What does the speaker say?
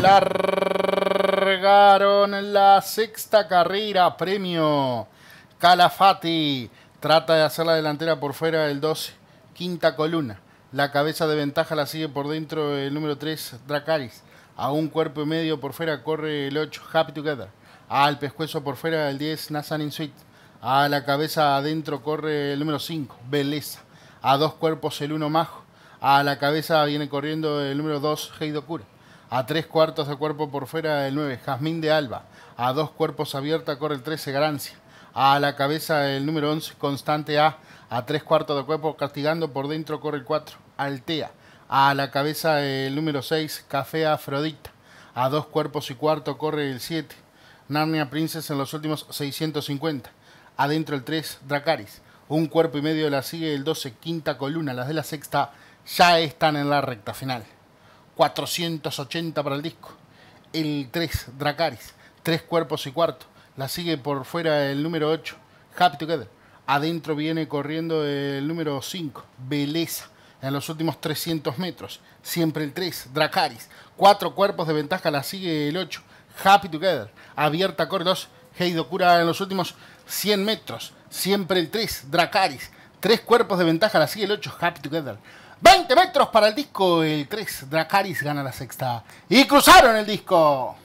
largaron la sexta carrera, premio Calafati. Trata de hacer la delantera por fuera del 12, quinta columna. La cabeza de ventaja la sigue por dentro el número 3, Dracaris. A un cuerpo y medio por fuera corre el 8, Happy Together. Al pescuezo por fuera el 10, Nazan Sweet. A la cabeza adentro corre el número 5, Belleza A dos cuerpos el 1, Majo. A la cabeza viene corriendo el número 2, Heidokura a tres cuartos de cuerpo por fuera el 9, Jazmín de Alba. A dos cuerpos abierta corre el 13, Garancia. A la cabeza el número 11, Constante A. A tres cuartos de cuerpo castigando por dentro corre el 4, Altea. A la cabeza el número 6, Café Afrodita. A dos cuerpos y cuarto corre el 7, Narnia Princess en los últimos 650. Adentro el 3, Dracaris. Un cuerpo y medio la sigue el 12, quinta columna. Las de la sexta ya están en la recta final. 480 para el disco. El 3, Dracaris, 3 cuerpos y cuarto. La sigue por fuera el número 8, Happy Together. Adentro viene corriendo el número 5, Beleza. En los últimos 300 metros, siempre el 3, Dracaris. 4 cuerpos de ventaja, la sigue el 8, Happy Together. Abierta Core 2, Heidokura en los últimos 100 metros. Siempre el 3, Dracaris. Tres cuerpos de ventaja, la sigue el 8, Happy Together. 20 metros para el disco. El 3 Dracaris gana la sexta. Y cruzaron el disco.